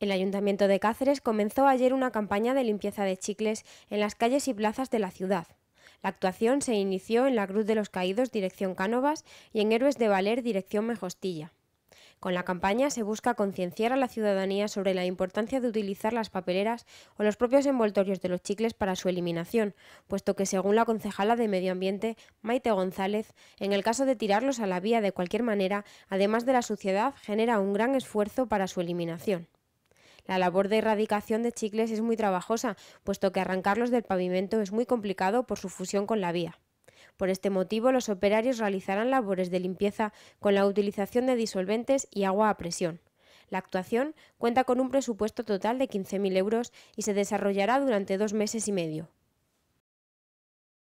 El Ayuntamiento de Cáceres comenzó ayer una campaña de limpieza de chicles en las calles y plazas de la ciudad. La actuación se inició en la Cruz de los Caídos, dirección Cánovas, y en Héroes de Valer, dirección Mejostilla. Con la campaña se busca concienciar a la ciudadanía sobre la importancia de utilizar las papeleras o los propios envoltorios de los chicles para su eliminación, puesto que según la concejala de Medio Ambiente, Maite González, en el caso de tirarlos a la vía de cualquier manera, además de la suciedad, genera un gran esfuerzo para su eliminación. La labor de erradicación de chicles es muy trabajosa, puesto que arrancarlos del pavimento es muy complicado por su fusión con la vía. Por este motivo, los operarios realizarán labores de limpieza con la utilización de disolventes y agua a presión. La actuación cuenta con un presupuesto total de 15.000 euros y se desarrollará durante dos meses y medio.